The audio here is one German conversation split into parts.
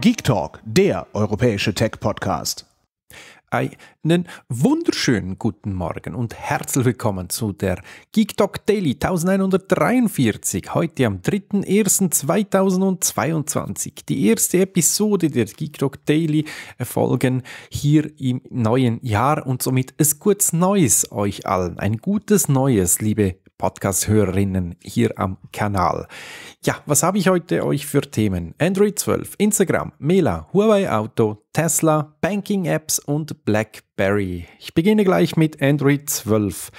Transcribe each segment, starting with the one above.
Geek Talk, der europäische Tech-Podcast. Einen wunderschönen guten Morgen und herzlich willkommen zu der Geek Talk Daily 1143, heute am 3.1.2022. Die erste Episode der Geek Talk Daily erfolgen hier im neuen Jahr und somit ein gutes Neues euch allen. Ein gutes Neues, liebe Podcast-Hörerinnen hier am Kanal. Ja, was habe ich heute euch für Themen? Android 12, Instagram, Mela, Huawei Auto, Tesla, Banking-Apps und BlackBerry. Ich beginne gleich mit Android 12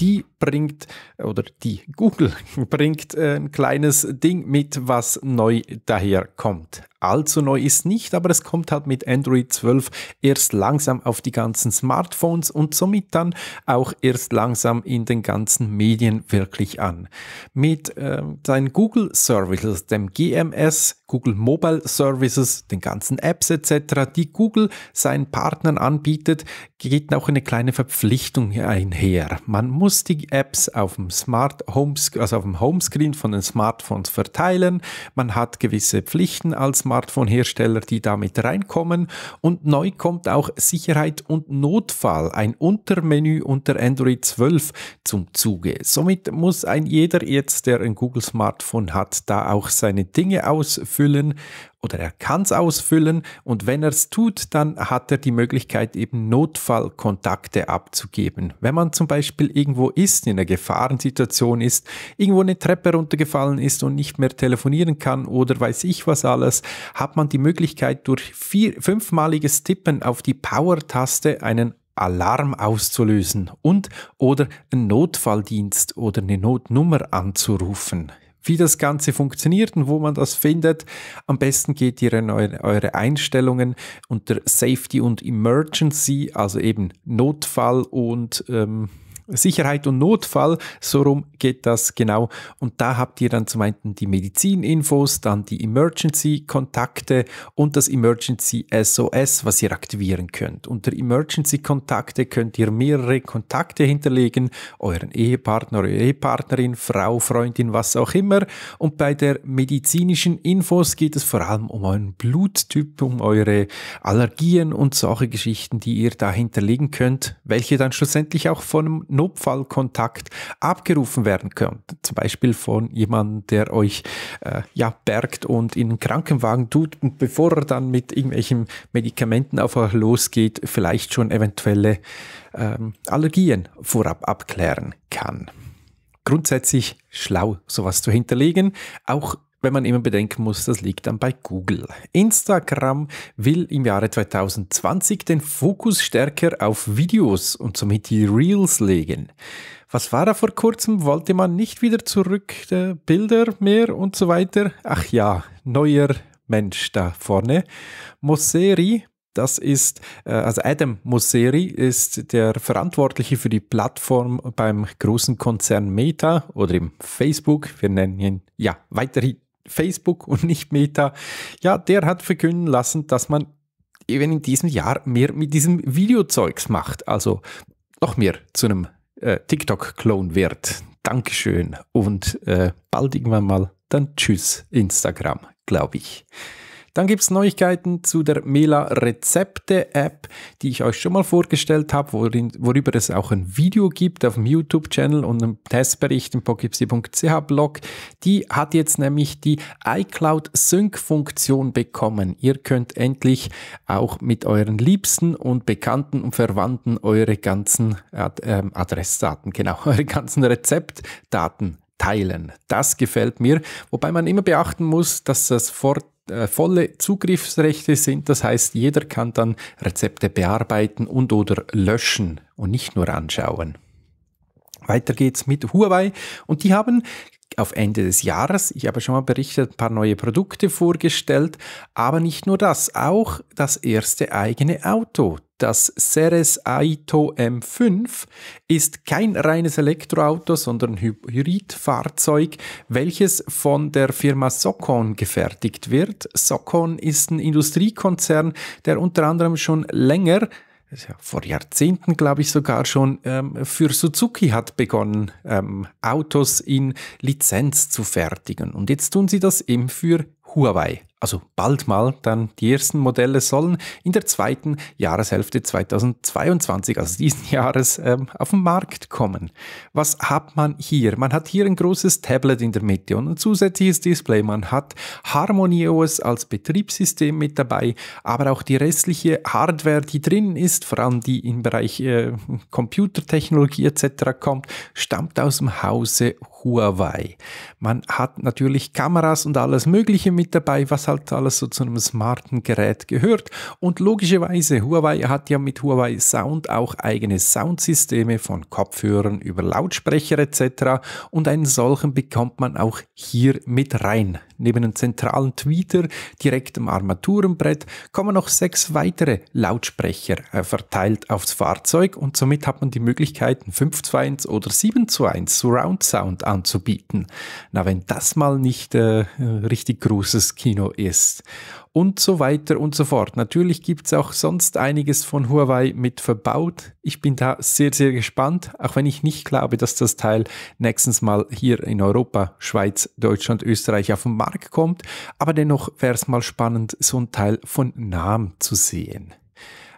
die bringt oder die Google bringt äh, ein kleines Ding mit, was neu daherkommt. Allzu neu ist nicht, aber es kommt halt mit Android 12 erst langsam auf die ganzen Smartphones und somit dann auch erst langsam in den ganzen Medien wirklich an. Mit äh, seinen Google Services, dem GMS, Google Mobile Services, den ganzen Apps etc., die Google seinen Partnern anbietet, geht auch eine kleine Verpflichtung einher. Man muss die Apps auf dem Smart also auf dem Homescreen von den Smartphones verteilen. Man hat gewisse Pflichten als Smartphone-Hersteller, die damit reinkommen. Und neu kommt auch Sicherheit und Notfall, ein Untermenü unter Android 12 zum Zuge. Somit muss ein jeder jetzt, der ein Google Smartphone hat, da auch seine Dinge ausfüllen oder er kann es ausfüllen und wenn er es tut, dann hat er die Möglichkeit eben Notfallkontakte abzugeben. Wenn man zum Beispiel irgendwo ist, in einer Gefahrensituation ist, irgendwo eine Treppe runtergefallen ist und nicht mehr telefonieren kann oder weiß ich was alles, hat man die Möglichkeit durch vier, fünfmaliges Tippen auf die Power-Taste einen Alarm auszulösen und oder einen Notfalldienst oder eine Notnummer anzurufen wie das Ganze funktioniert und wo man das findet. Am besten geht ihr in eure, eure Einstellungen unter Safety und Emergency, also eben Notfall und ähm, Sicherheit und Notfall, so rum geht das genau. Und da habt ihr dann zum einen die Medizininfos, dann die Emergency-Kontakte und das Emergency SOS, was ihr aktivieren könnt. Unter Emergency-Kontakte könnt ihr mehrere Kontakte hinterlegen, euren Ehepartner, eure Ehepartnerin, Frau, Freundin, was auch immer. Und bei der medizinischen Infos geht es vor allem um euren Bluttyp, um eure Allergien und solche Geschichten, die ihr da hinterlegen könnt, welche dann schlussendlich auch von einem Notfallkontakt abgerufen werden könnt. Zum Beispiel von jemandem, der euch äh, ja, bergt und in einen Krankenwagen tut und bevor er dann mit irgendwelchen Medikamenten auf euch losgeht, vielleicht schon eventuelle ähm, Allergien vorab abklären kann. Grundsätzlich schlau, sowas zu hinterlegen, auch wenn man immer bedenken muss, das liegt dann bei Google. Instagram will im Jahre 2020 den Fokus stärker auf Videos und somit die Reels legen. Was war da vor kurzem? Wollte man nicht wieder zurück, äh, Bilder mehr und so weiter? Ach ja, neuer Mensch da vorne. Mosseri, das ist, äh, also Adam Mosseri ist der Verantwortliche für die Plattform beim großen Konzern Meta oder im Facebook. Wir nennen ihn ja weiterhin Facebook und nicht Meta, ja, der hat verkünden lassen, dass man eben in diesem Jahr mehr mit diesem Videozeugs macht. Also noch mehr zu einem äh, TikTok-Clone wird. Dankeschön und äh, bald irgendwann mal dann Tschüss Instagram, glaube ich. Dann gibt es Neuigkeiten zu der Mela Rezepte App, die ich euch schon mal vorgestellt habe, worüber es auch ein Video gibt auf dem YouTube-Channel und einem Testbericht im pokipsi.ch Blog. Die hat jetzt nämlich die iCloud Sync-Funktion bekommen. Ihr könnt endlich auch mit euren Liebsten und Bekannten und Verwandten eure ganzen Ad ähm, Adressdaten, genau, eure ganzen Rezeptdaten teilen. Das gefällt mir, wobei man immer beachten muss, dass das Fort äh, volle Zugriffsrechte sind. Das heißt, jeder kann dann Rezepte bearbeiten und oder löschen und nicht nur anschauen. Weiter geht's mit Huawei und die haben auf Ende des Jahres, ich habe schon mal berichtet, ein paar neue Produkte vorgestellt, aber nicht nur das, auch das erste eigene Auto. Das Ceres Aito M5 ist kein reines Elektroauto, sondern Hybridfahrzeug, welches von der Firma Socon gefertigt wird. Socon ist ein Industriekonzern, der unter anderem schon länger vor Jahrzehnten, glaube ich, sogar schon ähm, für Suzuki hat begonnen, ähm, Autos in Lizenz zu fertigen. Und jetzt tun sie das eben für Huawei also bald mal dann die ersten Modelle sollen in der zweiten Jahreshälfte 2022, also diesen Jahres, ähm, auf den Markt kommen. Was hat man hier? Man hat hier ein großes Tablet in der Mitte und ein zusätzliches Display. Man hat Harmony OS als Betriebssystem mit dabei, aber auch die restliche Hardware, die drin ist, vor allem die im Bereich äh, Computertechnologie etc. kommt, stammt aus dem Hause Huawei. Man hat natürlich Kameras und alles Mögliche mit dabei, was halt alles so zu einem smarten Gerät gehört. Und logischerweise, Huawei hat ja mit Huawei Sound auch eigene Soundsysteme von Kopfhörern über Lautsprecher etc. Und einen solchen bekommt man auch hier mit rein. Neben einem zentralen Tweeter direkt am Armaturenbrett kommen noch sechs weitere Lautsprecher äh, verteilt aufs Fahrzeug und somit hat man die Möglichkeit, einen 5 zu 1 oder 7 zu 1 Surround Sound anzubieten. Na, wenn das mal nicht äh, richtig großes Kino ist und so weiter und so fort. Natürlich gibt es auch sonst einiges von Huawei mit verbaut. Ich bin da sehr, sehr gespannt, auch wenn ich nicht glaube, dass das Teil nächstens mal hier in Europa, Schweiz, Deutschland, Österreich auf den Markt kommt. Aber dennoch wäre es mal spannend, so ein Teil von Namen zu sehen.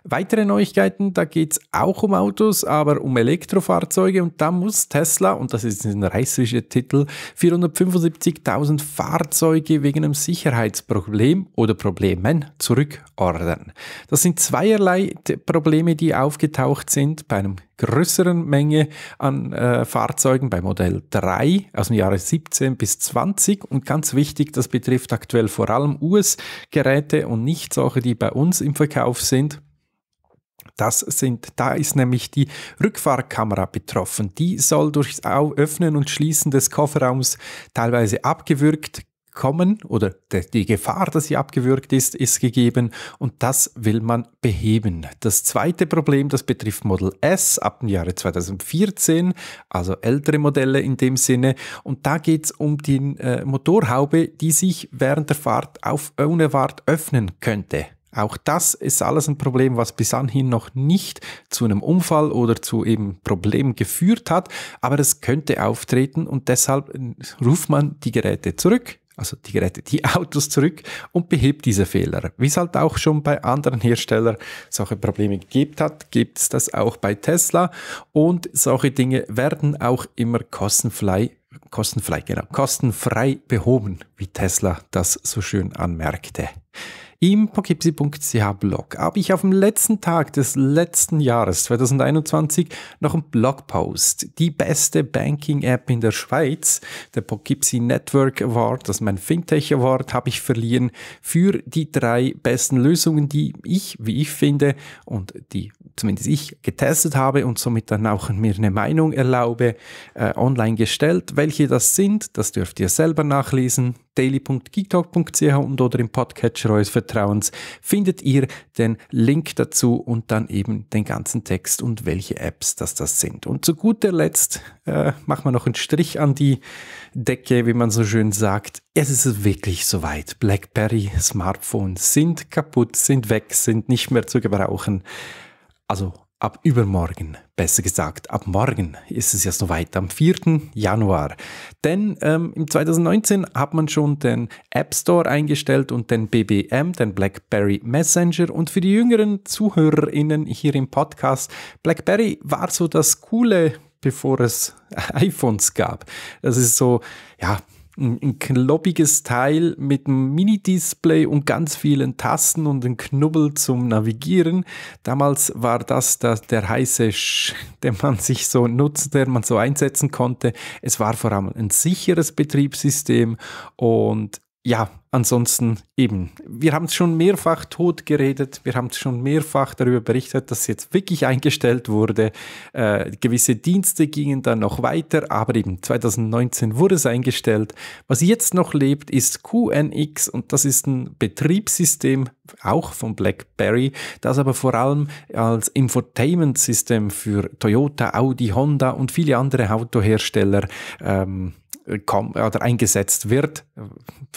Weitere Neuigkeiten, da geht es auch um Autos, aber um Elektrofahrzeuge und da muss Tesla, und das ist ein reißerischer Titel, 475.000 Fahrzeuge wegen einem Sicherheitsproblem oder Problemen zurückordern. Das sind zweierlei Probleme, die aufgetaucht sind bei einem größeren Menge an äh, Fahrzeugen bei Modell 3 aus dem Jahre 17 bis 20 und ganz wichtig, das betrifft aktuell vor allem US-Geräte und nicht solche, die bei uns im Verkauf sind. Das sind, da ist nämlich die Rückfahrkamera betroffen. Die soll durchs Öffnen und Schließen des Kofferraums teilweise abgewürgt kommen oder die Gefahr, dass sie abgewürgt ist, ist gegeben und das will man beheben. Das zweite Problem, das betrifft Model S ab dem Jahre 2014, also ältere Modelle in dem Sinne und da geht es um die äh, Motorhaube, die sich während der Fahrt auf unerwartet öffnen könnte. Auch das ist alles ein Problem, was bis anhin noch nicht zu einem Unfall oder zu eben Problemen geführt hat, aber es könnte auftreten und deshalb äh, ruft man die Geräte zurück, also die Geräte, die Autos zurück und behebt diese Fehler. Wie es halt auch schon bei anderen Herstellern solche Probleme gegeben hat, gibt es das auch bei Tesla und solche Dinge werden auch immer kostenfrei kostenfrei, genau, kostenfrei behoben, wie Tesla das so schön anmerkte im pokipsi.ch Blog habe ich auf dem letzten Tag des letzten Jahres 2021 noch einen Blogpost. Die beste Banking-App in der Schweiz, der Pokipsi Network Award, das ist mein Fintech Award, habe ich verliehen für die drei besten Lösungen, die ich, wie ich finde, und die zumindest ich, getestet habe und somit dann auch mir eine Meinung erlaube, äh, online gestellt. Welche das sind, das dürft ihr selber nachlesen. daily.geektalk.ch und oder im Podcatcher eures Vertrauens findet ihr den Link dazu und dann eben den ganzen Text und welche Apps das das sind. Und zu guter Letzt äh, machen wir noch einen Strich an die Decke, wie man so schön sagt. Es ist wirklich soweit. BlackBerry Smartphones sind kaputt, sind weg, sind nicht mehr zu gebrauchen. Also ab übermorgen, besser gesagt, ab morgen ist es ja soweit, am 4. Januar. Denn ähm, im 2019 hat man schon den App Store eingestellt und den BBM, den BlackBerry Messenger. Und für die jüngeren ZuhörerInnen hier im Podcast, BlackBerry war so das coole bevor es iPhones gab. Das ist so, ja, ein, ein kloppiges Teil mit einem Mini-Display und ganz vielen Tasten und einem Knubbel zum Navigieren. Damals war das der, der heiße Sch, den man sich so nutzt, den man so einsetzen konnte. Es war vor allem ein sicheres Betriebssystem und ja, Ansonsten eben, wir haben es schon mehrfach tot geredet, wir haben es schon mehrfach darüber berichtet, dass jetzt wirklich eingestellt wurde. Äh, gewisse Dienste gingen dann noch weiter, aber eben 2019 wurde es eingestellt. Was jetzt noch lebt, ist QNX und das ist ein Betriebssystem, auch von BlackBerry, das aber vor allem als Infotainment-System für Toyota, Audi, Honda und viele andere Autohersteller ähm, äh, äh, oder eingesetzt wird.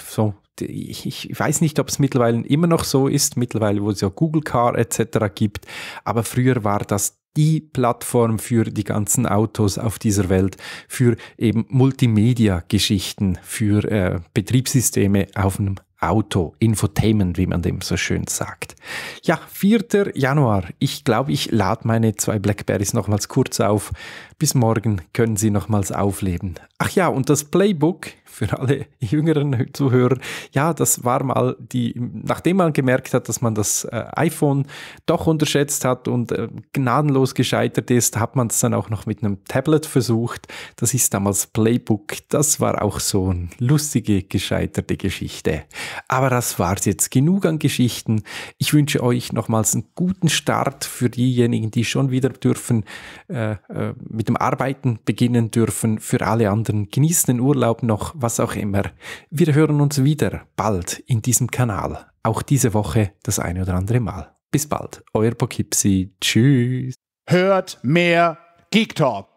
So, ich, ich weiß nicht, ob es mittlerweile immer noch so ist, mittlerweile, wo es ja Google Car etc. gibt, aber früher war das die Plattform für die ganzen Autos auf dieser Welt, für eben Multimedia-Geschichten, für äh, Betriebssysteme auf einem Auto, Infotainment, wie man dem so schön sagt. Ja, 4. Januar. Ich glaube, ich lade meine zwei Blackberries nochmals kurz auf. Bis morgen können sie nochmals aufleben. Ach ja, und das Playbook für alle jüngeren Zuhörer, ja, das war mal die, nachdem man gemerkt hat, dass man das äh, iPhone doch unterschätzt hat und äh, gnadenlos gescheitert ist, hat man es dann auch noch mit einem Tablet versucht. Das ist damals Playbook. Das war auch so eine lustige, gescheiterte Geschichte. Aber das war's jetzt. Genug an Geschichten. Ich wünsche euch nochmals einen guten Start für diejenigen, die schon wieder dürfen, äh, äh mit dem Arbeiten beginnen dürfen. Für alle anderen genießt den Urlaub noch was auch immer. Wir hören uns wieder bald in diesem Kanal. Auch diese Woche das eine oder andere Mal. Bis bald, euer Pokipsi. Tschüss. Hört mehr Geek Talk.